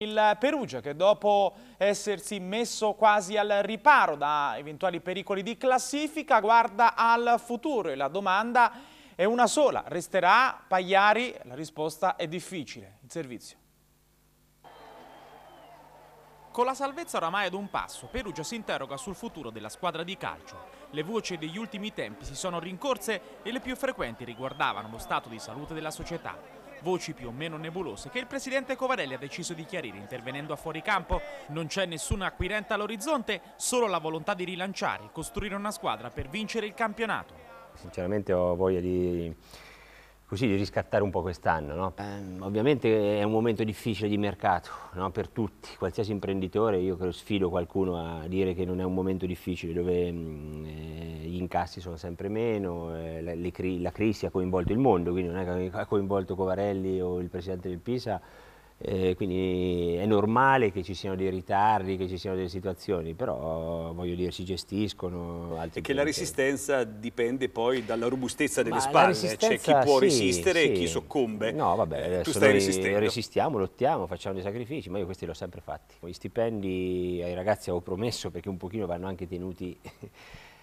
Il Perugia che dopo essersi messo quasi al riparo da eventuali pericoli di classifica guarda al futuro e la domanda è una sola, resterà Pagliari? La risposta è difficile, il servizio. Con la salvezza oramai ad un passo, Perugia si interroga sul futuro della squadra di calcio. Le voci degli ultimi tempi si sono rincorse e le più frequenti riguardavano lo stato di salute della società voci più o meno nebulose che il presidente Covarelli ha deciso di chiarire intervenendo a fuori campo. Non c'è nessuna acquirente all'orizzonte, solo la volontà di rilanciare e costruire una squadra per vincere il campionato. Sinceramente ho voglia di così di riscattare un po' quest'anno. No? Eh, ovviamente è un momento difficile di mercato no? per tutti, qualsiasi imprenditore, io credo sfido qualcuno a dire che non è un momento difficile dove mh, mm, eh, gli incassi sono sempre meno, eh, la, le, la crisi ha coinvolto il mondo, quindi non è che ha coinvolto Covarelli o il presidente del Pisa, eh, quindi è normale che ci siano dei ritardi, che ci siano delle situazioni, però voglio dire si gestiscono. e che la resistenza dipende poi dalla robustezza delle Ma spalle, eh, c'è chi può sì, resistere sì. e chi soccombe. No, vabbè, tu stai resistendo. Resistiamo, lottiamo, facciamo dei sacrifici, ma io questi li ho sempre fatti. Gli stipendi ai ragazzi avevo promesso perché un pochino vanno anche tenuti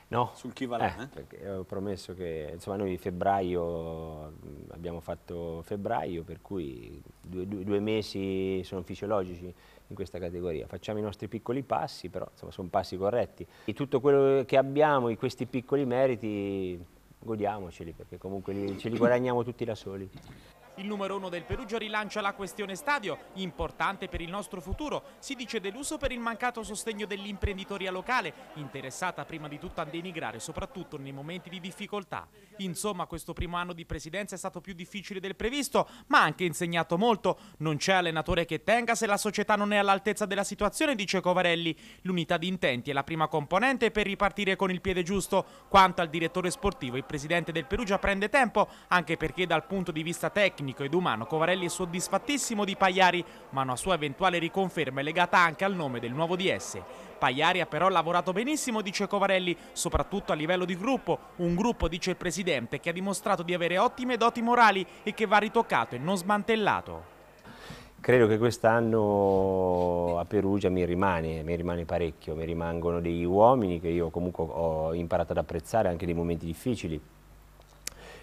No? Sul chi va là, eh, eh? ho promesso che, insomma, noi febbraio, mm, abbiamo fatto febbraio, per cui due, due, due, mesi sono fisiologici in questa categoria. Facciamo i nostri piccoli passi, però insomma, sono passi corretti. E tutto quello che abbiamo, questi piccoli meriti, godiamoceli, perché comunque li, ce li guadagniamo tutti da soli. Il numero uno del Perugia rilancia la questione stadio, importante per il nostro futuro. Si dice deluso per il mancato sostegno dell'imprenditoria locale, interessata prima di tutto a denigrare, soprattutto nei momenti di difficoltà. Insomma, questo primo anno di presidenza è stato più difficile del previsto, ma ha anche insegnato molto. Non c'è allenatore che tenga se la società non è all'altezza della situazione, dice Covarelli. L'unità di intenti è la prima componente per ripartire con il piede giusto. Quanto al direttore sportivo, il presidente del Perugia prende tempo, anche perché dal punto di vista tecnico tecnico ed umano Covarelli è soddisfattissimo di Pagliari, ma una sua eventuale riconferma è legata anche al nome del nuovo DS. Pagliari ha però lavorato benissimo, dice Covarelli, soprattutto a livello di gruppo, un gruppo, dice il presidente, che ha dimostrato di avere ottime doti morali e che va ritoccato e non smantellato. Credo che quest'anno a Perugia mi rimane, mi rimane parecchio, mi rimangono dei uomini che io comunque ho imparato ad apprezzare anche nei momenti difficili,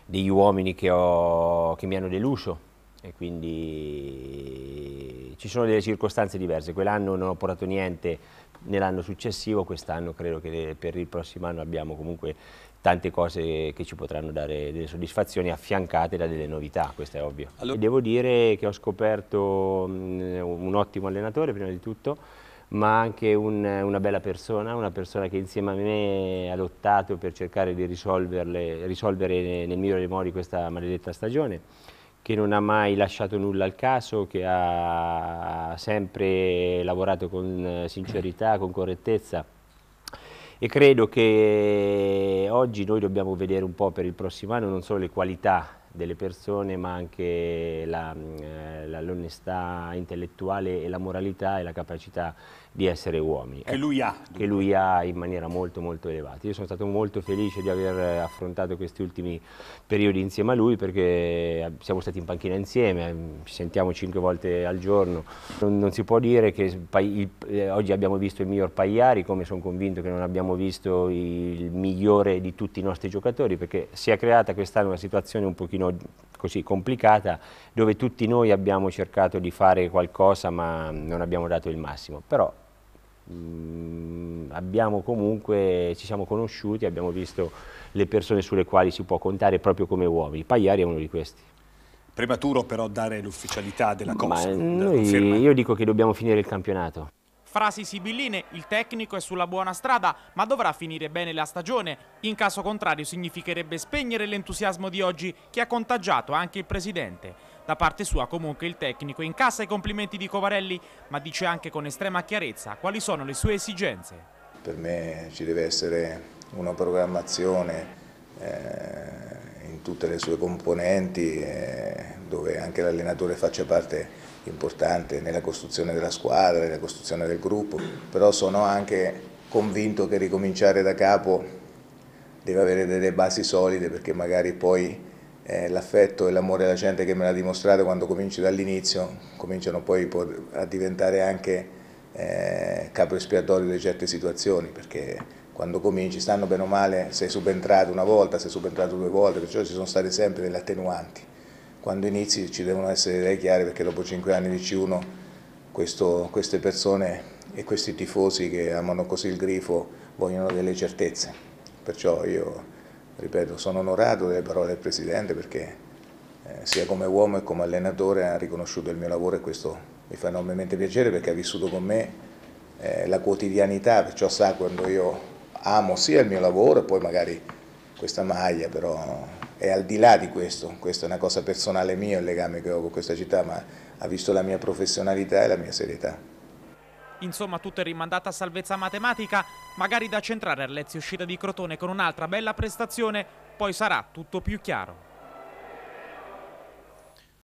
degli uomini che, ho, che mi hanno deluso e quindi ci sono delle circostanze diverse. Quell'anno non ho portato niente nell'anno successivo, quest'anno credo che per il prossimo anno abbiamo comunque tante cose che ci potranno dare delle soddisfazioni affiancate da delle novità, questo è ovvio. Allora... Devo dire che ho scoperto mm, un ottimo allenatore prima di tutto, ma anche un, una bella persona, una persona che insieme a me ha lottato per cercare di risolvere nel migliore dei modi questa maledetta stagione, che non ha mai lasciato nulla al caso, che ha sempre lavorato con sincerità, con correttezza e credo che oggi noi dobbiamo vedere un po' per il prossimo anno non solo le qualità delle persone ma anche eh, l'onestà eh, intellettuale e la moralità e la capacità di essere uomini. Che lui ha. Che lui ha in maniera molto molto elevata. Io sono stato molto felice di aver eh, affrontato questi ultimi periodi insieme a lui perché eh, siamo stati in panchina insieme, mm, ci sentiamo cinque volte al giorno. Non, non si può dire che il, eh, oggi abbiamo visto il miglior Pagliari come sono convinto che non abbiamo visto il migliore di tutti i nostri giocatori perché si è creata quest'anno una situazione un pochino pochino così complicata, dove tutti noi abbiamo cercato di fare qualcosa ma non abbiamo dato il massimo. Però mm, abbiamo comunque, ci siamo conosciuti, abbiamo visto le persone sulle quali si può contare proprio come uomini. Pagliari è uno di questi. Prematuro però dare l'ufficialità della cosa. io dico che dobbiamo finire il campionato. Frasi sibilline, il tecnico è sulla buona strada, ma dovrà finire bene la stagione. In caso contrario significherebbe spegnere l'entusiasmo di oggi che ha contagiato anche il presidente. Da parte sua comunque il tecnico incassa i complimenti di Covarelli, ma dice anche con estrema chiarezza quali sono le sue esigenze. Per me ci deve essere una programmazione eh in tutte le sue componenti, eh, dove anche l'allenatore faccia parte importante nella costruzione della squadra, nella costruzione del gruppo, però sono anche convinto che ricominciare da capo deve avere delle basi solide perché magari poi eh, l'affetto e l'amore della gente che me l'ha dimostrato quando cominci dall'inizio cominciano poi a diventare anche eh, capo espiatorio di certe situazioni perché quando cominci stanno bene o male, sei subentrato una volta, sei subentrato due volte, perciò ci sono state sempre delle attenuanti. Quando inizi ci devono essere idee chiare perché dopo cinque anni di C1 questo, queste persone e questi tifosi che amano così il grifo vogliono delle certezze. Perciò io, ripeto, sono onorato delle parole del Presidente perché eh, sia come uomo che come allenatore ha riconosciuto il mio lavoro e questo mi fa enormemente piacere perché ha vissuto con me eh, la quotidianità, perciò sa quando io amo sia il mio lavoro e poi magari questa maglia, però è al di là di questo, questa è una cosa personale mia, il legame che ho con questa città, ma ha visto la mia professionalità e la mia serietà. Insomma, tutto è rimandato a salvezza matematica, magari da centrare Arlezzi uscita di Crotone con un'altra bella prestazione, poi sarà tutto più chiaro.